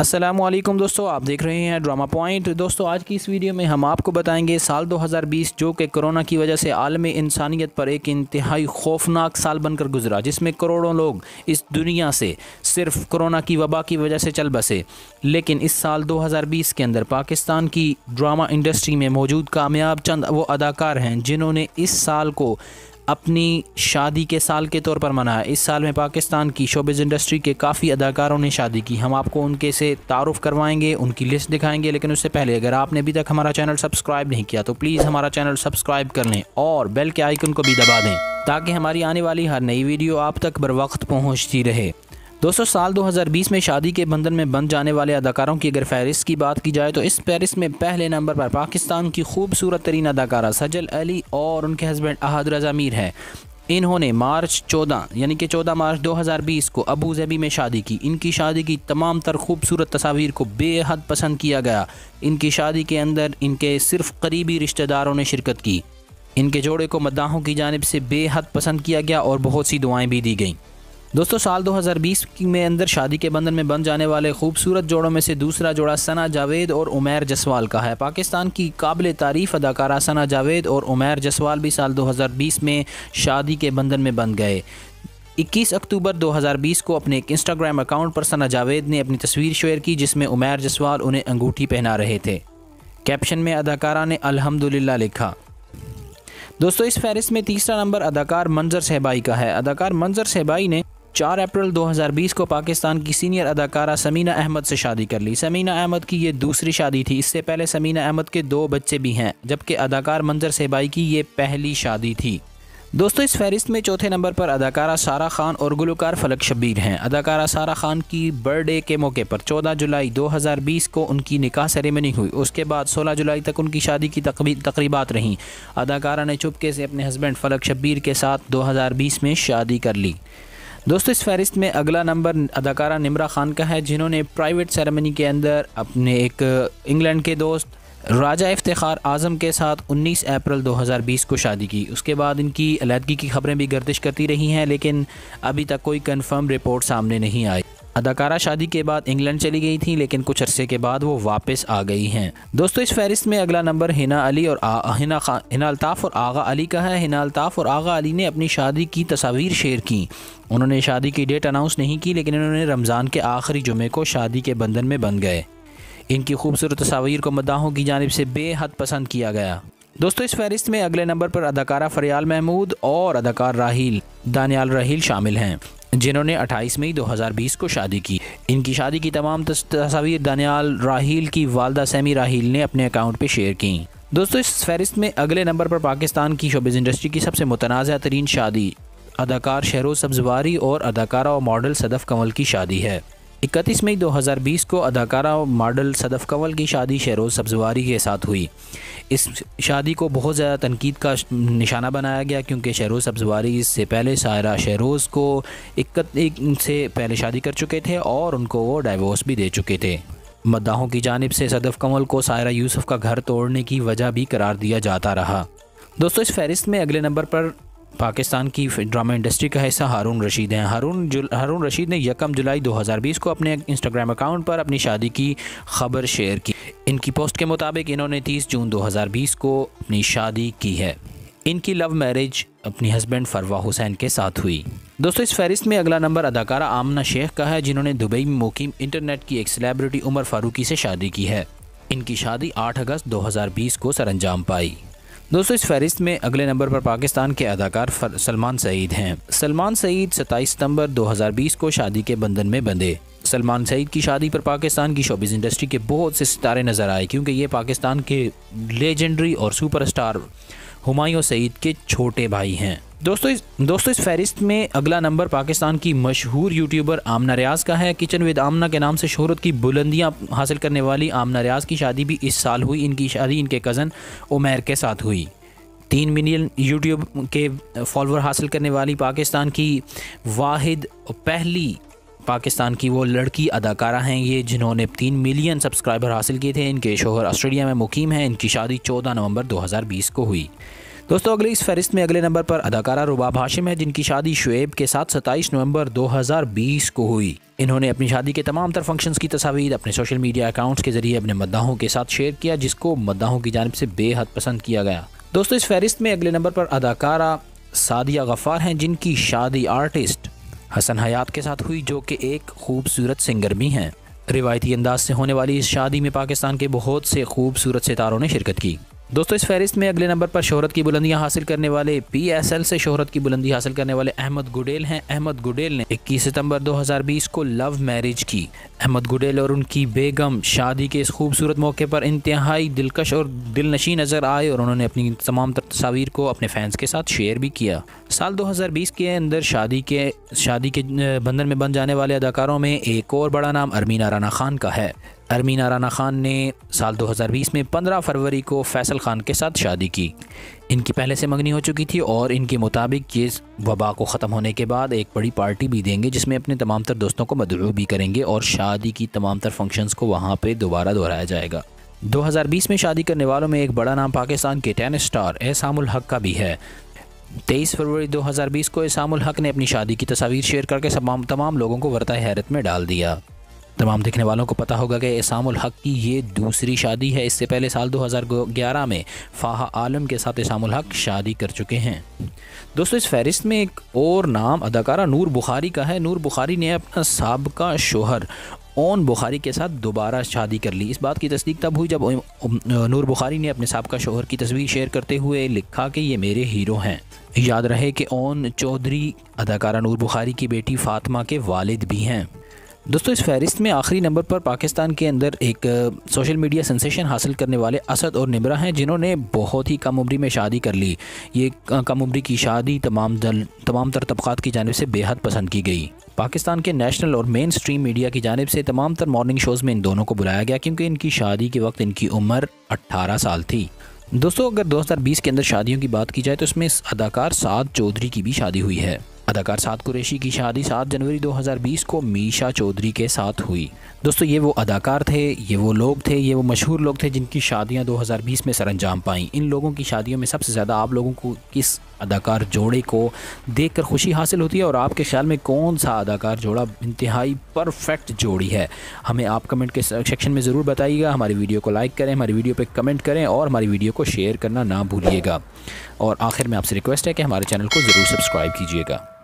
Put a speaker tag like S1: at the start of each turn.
S1: असलम दोस्तों आप देख रहे हैं ड्रामा पॉइंट दोस्तों आज की इस वीडियो में हम आपको बताएंगे साल 2020 जो कि कोरोना की वजह से आलम इंसानियत पर एक इंतहाई खौफनाक साल बनकर गुजरा जिसमें करोड़ों लोग इस दुनिया से सिर्फ कोरोना की वबा की वजह से चल बसे लेकिन इस साल 2020 के अंदर पाकिस्तान की ड्रामा इंडस्ट्री में मौजूद कामयाब चंद वो अदाकार हैं जिन्होंने इस साल को अपनी शादी के साल के तौर पर मनाया इस साल में पाकिस्तान की शोबिज़ इंडस्ट्री के काफ़ी अदाकारों ने शादी की हम आपको उनके से तारुफ़ करवाएंगे उनकी लिस्ट दिखाएंगे लेकिन उससे पहले अगर आपने अभी तक हमारा चैनल सब्सक्राइब नहीं किया तो प्लीज़ हमारा चैनल सब्सक्राइब कर लें और बेल के आइकन को भी दबा दें ताकि हमारी आने वाली हर नई वीडियो आप तक बर वक्त पहुँचती रहे दोस्तों साल 2020 में शादी के बंधन में बंध जाने वाले अदाकारों की अगर फहरिस्त की बात की जाए तो इस फहरिस्त में पहले नंबर पर पाकिस्तान की खूबसूरत तरीन अदाकारा सजल अली और उनके हस्बैंड अहद रजा मीर हैं इन्होंने मार्च 14 यानी कि 14 मार्च 2020 को अबू धाबी में शादी की इनकी शादी की तमाम तर खूबसूरत तस्वीर को बेहद पसंद किया गया इनकी शादी के अंदर इनके सिर्फ करीबी रिश्तेदारों ने शिरकत की इनके जोड़े को मद्दाहों की जानब से बेहद पसंद किया गया और बहुत सी दुआएं भी दी गईं दोस्तों साल 2020 में अंदर शादी के बंधन में बन जाने वाले खूबसूरत जोड़ों में से दूसरा जोड़ा सना जावेद और उमैर जसवाल का है पाकिस्तान की काबिल तारीफ अदाकारा सना जावेद और उमैर जसवाल भी साल 2020 में शादी के बंधन में बन गए 21 अक्टूबर 2020 को अपने एक इंस्टाग्राम अकाउंट पर सना जावेद ने अपनी तस्वीर शेयर की जिसमें उमैर जसवाल उन्हें अंगूठी पहना रहे थे कैप्शन में अदाकारा ने अलहमदिल्ला लिखा दोस्तों इस फहरिस्त में तीसरा नंबर अदाकार मंजर सहबाई का है अदाकार मंजर सहबाई ने चार अप्रैल 2020 को पाकिस्तान की सीनियर अदाकारा समीना अहमद से शादी कर ली समीना अहमद की ये दूसरी शादी थी इससे पहले समीना अहमद के दो बच्चे भी हैं जबकि अदाकार मंजर सेबाई की ये पहली शादी थी दोस्तों इस फहरिस्त में चौथे नंबर पर अदाकारा सारा खान और गुलकार फलक शबीर हैं अदाकारा सारा खान की बर्थडे के मौके पर 14 जुलाई 2020 को उनकी निकाह सेरेमनी हुई उसके बाद 16 जुलाई तक उनकी शादी की तकरीबा रहीं अदाकारा ने चुपके से अपने हस्बैंड फलक शब्बीर के साथ 2020 में शादी कर ली दोस्तों इस फहरिस्त में अगला नंबर अदाकारा निमरा खान का है जिन्होंने प्राइवेट सेरेमनी के अंदर अपने एक इंग्लैंड के दोस्त राजा इफ्तार आज़म के साथ 19 अप्रैल 2020 को शादी की उसके बाद इनकी अलीहदगी की खबरें भी गर्दिश करती रही हैं लेकिन अभी तक कोई कंफर्म रिपोर्ट सामने नहीं आई अदाकारा शादी के बाद इंग्लैंड चली गई थी लेकिन कुछ अरसे के बाद वो वापस आ गई हैं दोस्तों इस फहरिस्त में अगला नंबर हिना अली और हिना हिना अल्ताफ़ और आगा अली का है हिना अल्ताफ़ और आगा अली ने अपनी शादी की तस्वीर शेयर की उन्होंने शादी की डेट अनाउंस नहीं की लेकिन उन्होंने रमज़ान के आखिरी जुमे को शादी के बंधन में बन गए इनकी खूबसूरत तस्वीर को मदाहों की जानब से बेहद पसंद किया गया दोस्तों इस फहरिस्त में अगले नंबर पर अदाकारा फरियाल महमूद और अदाकार राहील दानियाल राहील शामिल हैं जिन्होंने 28 मई 2020 को शादी की इनकी शादी की तमाम तस्वीर दानियाल राहील की वालदा सैमी राहील ने अपने अकाउंट पर शेयर की दोस्तों इस फहरिस्त में अगले नंबर पर पाकिस्तान की शोबिज़ इंडस्ट्री की सबसे मुतनाज़ तरीन शादी अदाकार शहरोज सब्जवारी और अदाकारा और मॉडल सदफ़ कंवल की शादी है इकतीस मई 2020 को अदाकारा और मॉडल सदफ कंवल की शादी शहरोज सब्जवारी के साथ हुई इस शादी को बहुत ज़्यादा तनकीद का निशाना बनाया गया क्योंकि शहरोज सब्जवारी इससे पहले सायरा शहरोज को इकतीस से पहले शादी कर चुके थे और उनको वो डाइवोर्स भी दे चुके थे मद्दाहों की जानब से सदफ कंवल को सायरा यूसुफ का घर तोड़ने की वजह भी करार दिया जाता रहा दोस्तों इस फहरिस्त में अगले नंबर पर पाकिस्तान की ड्रामा इंडस्ट्री का हिस्सा हारून रशीद हैं हारून जुल, हारून रशीद ने यकम जुलाई 2020 को अपने इंस्टाग्राम अकाउंट पर अपनी शादी की खबर शेयर की इनकी पोस्ट के मुताबिक इन्होंने 30 जून 2020 को अपनी शादी की है इनकी लव मैरिज अपनी हस्बैंड फरवा हुसैन के साथ हुई दोस्तों इस फहरिस्त में अगला नंबर अदाकारा आमना शेख का है जिन्होंने दुबई में मुकीम इंटरनेट की एक सेलेब्रिटी उमर फारूकी से शादी की है इनकी शादी आठ अगस्त दो को सरंजाम पाई दोस्तों इस फहरिस्त में अगले नंबर पर पाकिस्तान के अदाकार सलमान सईद हैं सलमान सईद 27 सितंबर 2020 को शादी के बंधन में बंधे सलमान सईद की शादी पर पाकिस्तान की शोबिस इंडस्ट्री के बहुत से सितारे नज़र आए क्योंकि ये पाकिस्तान के लेजेंडरी और सुपरस्टार हुमायूं सईद के छोटे भाई हैं दोस्तों इस दोस्तों इस फहरिस्त में अगला नंबर पाकिस्तान की मशहूर यूट्यूबर आमना रियाज का है किचन विद आमना के नाम से शहरत की बुलंदियां हासिल करने वाली आमना रियाज की शादी भी इस साल हुई इनकी शादी इनके कज़न उमेर के साथ हुई तीन मिलियन यूट्यूब के फॉलोअर हासिल करने वाली पाकिस्तान की वाहिद पहली पाकिस्तान की वो लड़की अदाकारा हैं ये जिन्होंने तीन मिलियन सब्सक्राइबर हासिल किए थे इनके शोहर ऑस्ट्रेलिया में मुकीम हैं इनकी शादी चौदह नवंबर दो को हुई दोस्तों अगली इस फहरिस्त में अगले नंबर पर अदाकारा रुबाब हाशिम है जिनकी शादी शुएब के साथ 27 नवंबर 2020 को हुई इन्होंने अपनी शादी के तमाम तर फंक्शंस की तस्वीर अपने सोशल मीडिया अकाउंट्स के जरिए अपने मद्दाहों के साथ शेयर किया जिसको मद्दाहों की जानब से बेहद पसंद किया गया दोस्तों इस फहरिस्त में अगले नंबर पर अदाकारा सादिया गफ़ार हैं जिनकी शादी आर्टिस्ट हसन हयात के साथ हुई जो कि एक खूबसूरत सिंगर भी हैं रिवायती अंदाज से होने वाली इस शादी में पाकिस्तान के बहुत से खूबसूरत सितारों ने शिरकत की दोस्तों इस फहरिस्त में अगले नंबर पर शहरत की बुलंदियां हासिल करने वाले पीएसएल से शहरत की बुलंदी हासिल करने वाले अहमद गुडेल हैं अहमद गुडेल ने 21 सितंबर 2020 को लव मैरिज की अहमद गुडेल और उनकी बेगम शादी के इस खूबसूरत मौके पर इंतहाई दिलकश और दिल नशी नज़र आए और उन्होंने अपनी तमाम तस्वीर को अपने फैंस के साथ शेयर भी किया साल दो के अंदर शादी के शादी के बंधन में बन जाने वाले अदाकारों में एक और बड़ा नाम अरमीना राना खान का है अरमीना राना खान ने साल 2020 में 15 फरवरी को फैसल खान के साथ शादी की इनकी पहले से मंगनी हो चुकी थी और इनके मुताबिक ये वबा को ख़त्म होने के बाद एक बड़ी पार्टी भी देंगे जिसमें अपने तमाम तर दोस्तों को मदरू भी करेंगे और शादी की तमाम तर फंक्शंस को वहाँ पर दोबारा दोहराया जाएगा 2020 में शादी करने वालों में एक बड़ा नाम पाकिस्तान के टेनिस स्टार एसामुल हक का भी है तेईस फरवरी 2020 को एसाम हक ने अपनी शादी की तस्वीर शेयर करके तमाम लोगों को वरता हैरत में डाल दिया तमाम देखने वालों को पता होगा कि इसाम हक की ये दूसरी शादी है इससे पहले साल 2011 में फ़ाहा आलम के साथ इसाम हक शादी कर चुके हैं दोस्तों इस फहरिस्त में एक और नाम अदाकारा नूर बुखारी का है नूर बुखारी ने अपना सबका शोहर ओन बुखारी के साथ दोबारा शादी कर ली इस बात की तस्दीक तब हुई जब नूर बुखारी ने अपने सबका शोहर की तस्वीर शेयर करते हुए लिखा कि ये मेरे हीरो हैं याद रहे कि ओन चौधरी अदाकारा नूर बुखारी की बेटी फ़ातमा के वालिद भी हैं दोस्तों इस फहरिस्त में आखिरी नंबर पर पाकिस्तान के अंदर एक सोशल मीडिया सेंसेशन हासिल करने वाले असद और निब्रा हैं जिन्होंने बहुत ही कम उम्री में शादी कर ली ये कम उम्री की शादी तमाम दल तमाम तर तबक़ात की जानब से बेहद पसंद की गई पाकिस्तान के नेशनल और मेन स्ट्रीम मीडिया की जानब से तमाम तर मॉर्निंग शोज़ में इन दोनों को बुलाया गया क्योंकि इनकी शादी के वक्त इनकी उम्र अट्ठारह साल थी दोस्तों अगर 2020 के अंदर शादियों की बात की जाए तो इसमें अदाकार साद चौधरी की भी शादी हुई है अदाकार साद कुरेशी की शादी 7 जनवरी 2020 को मीशा चौधरी के साथ हुई दोस्तों ये वो अदाकार थे ये वो लोग थे ये वो मशहूर लोग थे जिनकी शादियां 2020 में सरंजाम पाई इन लोगों की शादियों में सबसे ज़्यादा आप लोगों को किस अदाकार जोड़े को देखकर खुशी हासिल होती है और आपके ख्याल में कौन सा अदाकार जोड़ा इंतहाई परफेक्ट जोड़ी है हमें आप कमेंट के सेक्शन में ज़रूर बताइएगा हमारी वीडियो को लाइक करें हमारी वीडियो पर कमेंट करें और हमारी वीडियो को शेयर करना ना भूलिएगा और आखिर में आपसे रिक्वेस्ट है कि हमारे चैनल को ज़रूर सब्सक्राइब कीजिएगा